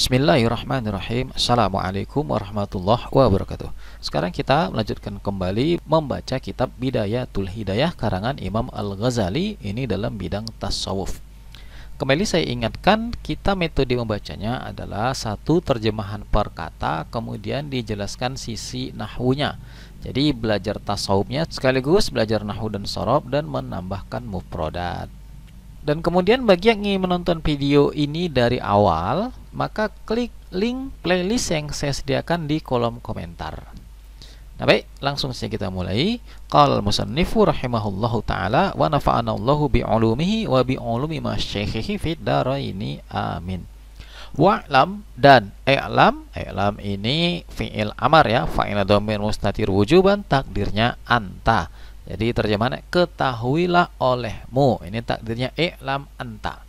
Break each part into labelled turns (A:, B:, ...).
A: Bismillahirrahmanirrahim Assalamualaikum warahmatullahi wabarakatuh Sekarang kita melanjutkan kembali Membaca kitab Bidayatul Hidayah Karangan Imam Al-Ghazali Ini dalam bidang tasawuf Kembali saya ingatkan Kita metode membacanya adalah Satu terjemahan per kata Kemudian dijelaskan sisi nahwunya Jadi belajar tasawufnya Sekaligus belajar nahwu dan sorob Dan menambahkan mufrodat dan kemudian bagi yang ingin menonton video ini dari awal maka klik link playlist yang saya sediakan di kolom komentar. Nah baik, langsung saja kita mulai. Qal musannifu rahimahullahu taala wa nafa'ana Allahu bi ulumihi wa bi ulumi syaikhihi fid daraini. Amin. Wa Wa'lam dan i'lam, i'lam ini fi'il amar ya, fa'il dhamir mustatir wujuban takdirnya anta. Jadi terjemahannya ketahuilah olehmu. Ini takdirnya i'lam anta.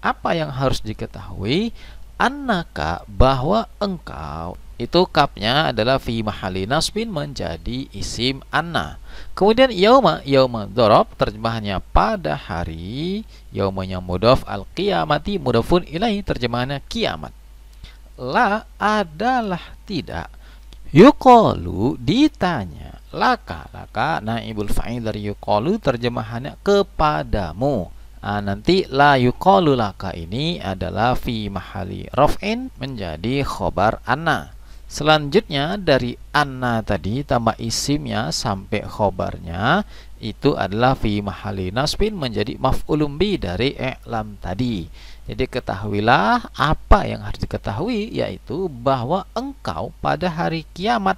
A: Apa yang harus diketahui? annaka bahwa engkau itu kapnya adalah fi mahali nasbin menjadi isim anna. Kemudian yauma yauma dorob terjemahannya pada hari yaumanya mudof al kiamati mudofun ilahi terjemahannya kiamat. La adalah tidak Yukolu ditanya laka laka naibul fa'il dari yukolu terjemahannya kepadamu Nah, nanti la yuqalu laka ini adalah fi mahali raf'in menjadi khobar anna. Selanjutnya dari anna tadi tambah isimnya sampai khobarnya itu adalah fi mahali nasbin menjadi mafulumbi bi dari i'lam tadi. Jadi ketahuilah apa yang harus diketahui yaitu bahwa engkau pada hari kiamat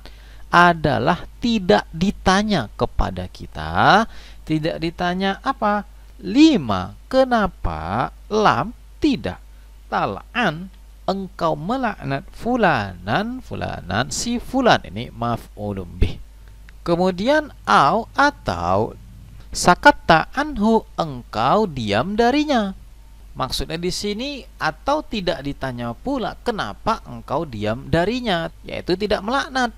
A: adalah tidak ditanya kepada kita, tidak ditanya apa Lima, kenapa lam tidak? Tal'an, engkau melaknat fulanan, fulanan, si fulan. Ini maaf bih. Kemudian au atau sakata anhu, engkau diam darinya. Maksudnya di sini atau tidak ditanya pula kenapa engkau diam darinya, yaitu tidak melaknat.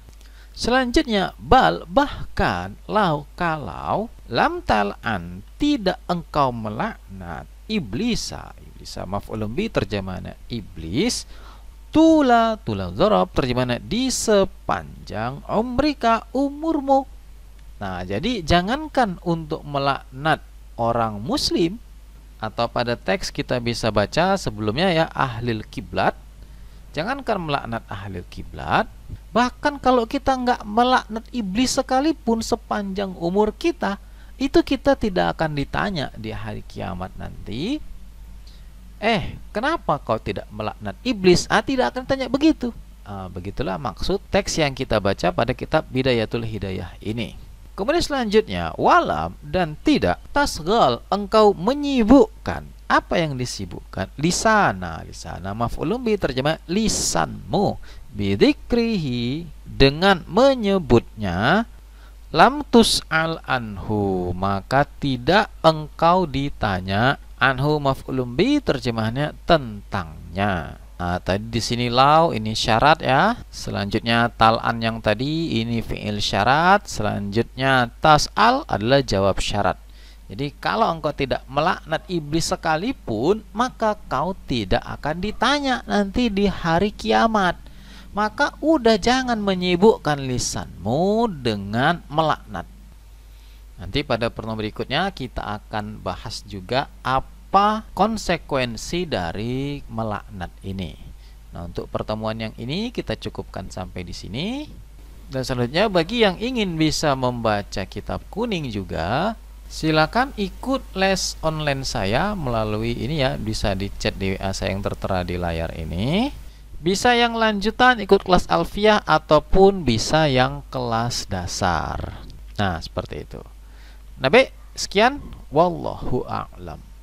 A: Selanjutnya bal bahkan lau kalau lam tal'an tidak engkau melaknat iblisa iblisa maf'ulun bi terjemahnya iblis tula tula zorob terjemahnya di sepanjang umrika umurmu Nah jadi jangankan untuk melaknat orang muslim atau pada teks kita bisa baca sebelumnya ya ahlil kiblat jangankan melaknat ahlil kiblat Bahkan kalau kita nggak melaknat iblis sekalipun sepanjang umur kita, itu kita tidak akan ditanya di hari kiamat nanti. Eh, kenapa kau tidak melaknat iblis? Ah, tidak akan tanya begitu. Ah, begitulah maksud teks yang kita baca pada kitab Bidayatul Hidayah ini. Kemudian selanjutnya, walam dan tidak tasgal engkau menyibukkan apa yang disibukkan lisana lisana Maf'ulumbi terjemah lisanmu bidikrihi dengan menyebutnya lam tus'al anhu maka tidak engkau ditanya anhu maf'ulun bi terjemahannya tentangnya Nah, tadi di sini lau ini syarat ya. Selanjutnya tal'an yang tadi ini fi'il syarat, selanjutnya tas'al adalah jawab syarat. Jadi kalau engkau tidak melaknat iblis sekalipun, maka kau tidak akan ditanya nanti di hari kiamat maka udah jangan menyibukkan lisanmu dengan melaknat. Nanti pada pertemuan berikutnya kita akan bahas juga apa konsekuensi dari melaknat ini. Nah, untuk pertemuan yang ini kita cukupkan sampai di sini. Dan selanjutnya bagi yang ingin bisa membaca kitab kuning juga, silakan ikut les online saya melalui ini ya, bisa di chat di WA saya yang tertera di layar ini. Bisa yang lanjutan ikut kelas alfiah ataupun bisa yang kelas dasar. Nah, seperti itu. Nah, sekian. Wallahu a'lam.